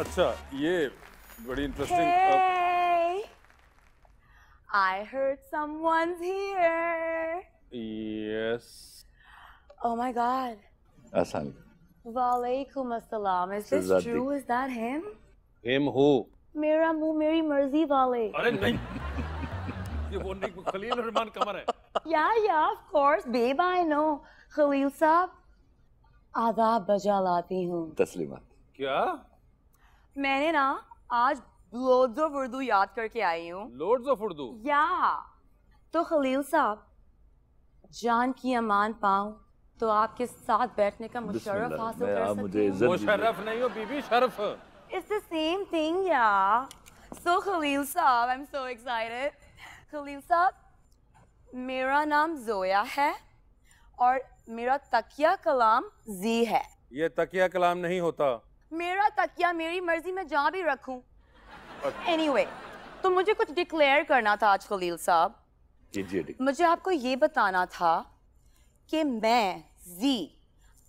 अच्छा ये बड़ी interesting hey, I heard someone's here. Yes. Oh my God. Assalamu Walaikum assalam. Is this Sazaddi. true? Is that him? Him who? मेरा मुंह मेरी मर्जी वाले. अरे नहीं. ये वो नहीं खलील रहमान कमर है. Yeah, yeah, of course, babe, I know. Khalil साहब आदाब बजा लाती हूँ. तस्लीमात. क्या? मैंने ना आज लोड्स ऑफ उर्दू याद करके आई हूँ लोड्स ऑफ उर्दू या तो खलील साहब जान की अमान पाऊँ तो आपके साथ बैठने का मुशर्रफ हासिल कर सकती हूँ मुशर्रफ नहीं हो बीबी शर्फ it's the same thing yeah so Khalil साहब I am so excited Khalil साहब मेरा नाम जोया है और मेरा तकिया कलाम जी है ये तकिया कलाम नहीं होता मेरा तकिया मेरी मर्जी में जहाँ भी रखू एनी anyway, तो मुझे कुछ डिक्लेयर करना था आज खलील साहब मुझे आपको ये बताना था कि मैं जी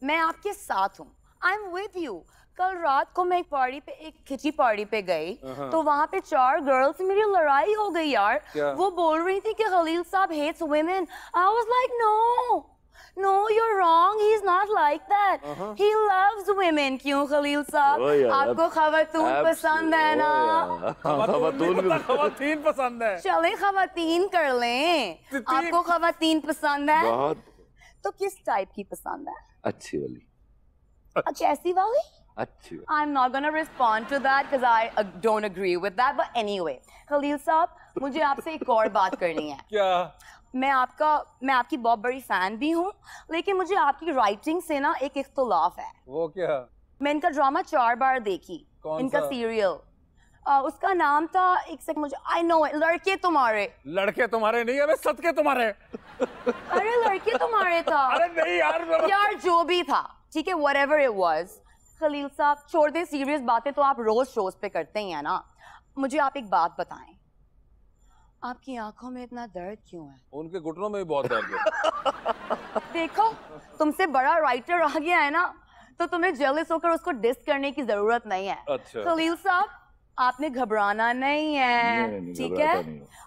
मैं आपके साथ हूँ आई एम विद यू कल रात को मैं एक पार्टी पे एक खिची पार्टी पे गई uh-huh. तो वहाँ पे चार गर्ल्स मेरी लड़ाई हो गई यार yeah. वो बोल रही थी कि खलील साहब hates women I was like no no you are wrong he is like that he loves women क्यों खलील साहब आपको खवातीन पसंद है ना खवातीन खवातीन पसंद है चले खवातीन कर लें आपको खवातीन पसंद है तो किस टाइप की पसंद है अच्छी वाली अच्छी ऐसी वाली अच्छी I'm not gonna respond to that because I uh, don't agree with that. But anyway, Khalil साहब मुझे आपसे एक और बात करनी है क्या मैं आपका मैं आपकी बहुत बड़ी फ़ैन भी हूँ लेकिन मुझे आपकी राइटिंग से ना एक इख्तलाफ है वो क्या मैं इनका ड्रामा चार बार देखी कौन इनका सीरियल Uh, उसका नाम था एक सेकंड मुझे आई नो लड़के तुम्हारे लड़के तुम्हारे नहीं अबे सदके तुम्हारे अरे लड़के तुम्हारे था अरे नहीं यार यार जो भी था ठीक है whatever it was Khalil साहब छोड़ दें सीरियस बातें तो आप रोज शोज पे करते ही हैं ना मुझे आप एक बात बताएं आपकी आंखों में इतना दर्द क्यों है उनके घुटनों में भी बहुत दर्द है देखो तुमसे बड़ा राइटर आ गया है ना तो तुम्हें जेलिस होकर उसको डिस करने की जरूरत नहीं है अच्छा। खलील साहब आपने घबराना नहीं है ठीक है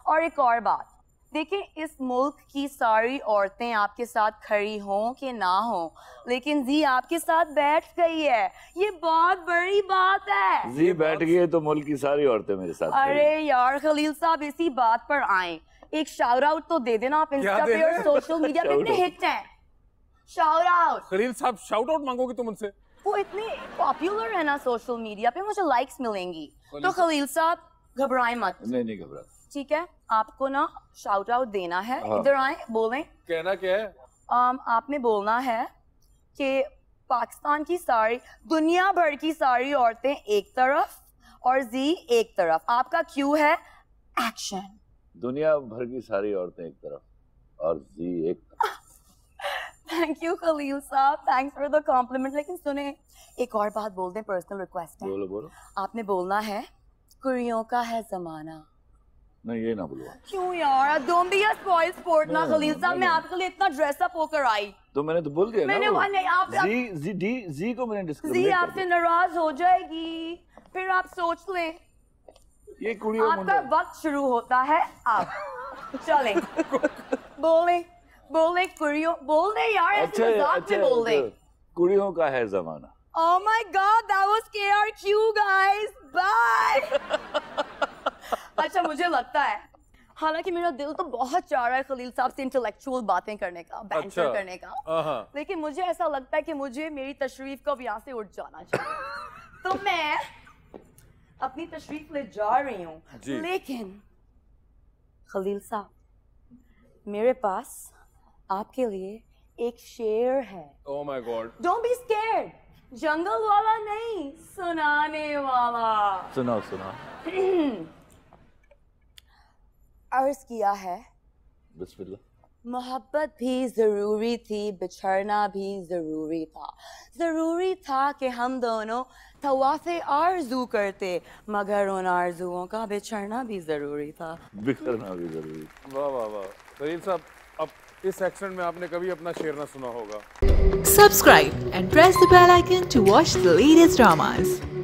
और एक और बात देखिए इस मुल्क की सारी औरतें आपके साथ खड़ी हों कि ना हो लेकिन जी आपके साथ बैठ गई है ये बहुत बड़ी बात है जी बैठ गई है तो मुल्क की सारी औरतें मेरे साथ अरे यार खलील साहब इसी बात पर आए एक शावर आउट तो दे देना आप इंस्टा पे और सोशल मीडिया पे इतने हिट हैं शावर आउट खलील साहब शाउट आउट मांगोगे तुम उनसे वो इतने पॉपुलर है ना सोशल मीडिया पे मुझे लाइक्स मिलेंगी तो खलील साहब घबराए मत नहीं नहीं घबरा ठीक है आपको ना शाउट आउट देना है हाँ। इधर आए बोलें कहना क्या है um, आपने बोलना है कि पाकिस्तान की सारी दुनिया भर की सारी औरतें एक तरफ और जी एक तरफ आपका क्यू है एक्शन दुनिया भर की सारी औरतें एक तरफ और जी एक थैंक यू खलील साहब थैंक्स फॉर द कॉम्प्लीमेंट लेकिन सुने एक और बात बोल दें पर्सनल रिक्वेस्ट है बोलो बोलो आपने बोलना है कुरियों का है जमाना नहीं ये ना बुलवा क्यों यार don't be a spoil sport ना खलील साहब मैं आपके लिए इतना ड्रेस अप होकर आई तो मैंने तो बोल दिया मैंने नहीं आप जी जी डी जी को मैंने डिस्कस जी आपसे नाराज हो जाएगी फिर आप सोच लें ये कुड़ी आपका वक्त शुरू होता है आप चले बोले बोले कुड़ियों बोल दे यार ऐसे अच्छा, मजाक में अच्छा, बोल दे कुड़ियों का है जमाना Oh my god, that was KRQ, guys. Bye. अच्छा मुझे लगता है हालांकि मेरा दिल तो बहुत चाह रहा है खलील साहब से इंटेलेक्चुअल बातें करने का बैंकर अच्छा, करने का हाँ, हाँ। लेकिन मुझे ऐसा लगता है कि मुझे मेरी तशरीफ को अब यहाँ से उठ जाना चाहिए तो मैं अपनी तशरीफ ले जा रही हूँ लेकिन खलील साहब मेरे पास आपके लिए एक शेर है oh my God. Don't be scared. जंगल वाला नहीं सुनाने वाला सुनाओ सुनाओ अर्ज किया है मोहब्बत भी ज़रूरी थी बिछड़ना भी ज़रूरी था ज़रूरी था कि हम दोनों तवाफ आरजू करते मगर उन आरजुओं का बिछड़ना भी ज़रूरी था बिछड़ना भी ज़रूरी वाह वाह वाह सलील साहब अब इस सेक्शन में आपने कभी अपना शेर ना सुना होगा subscribe and press the bell icon to watch the latest dramas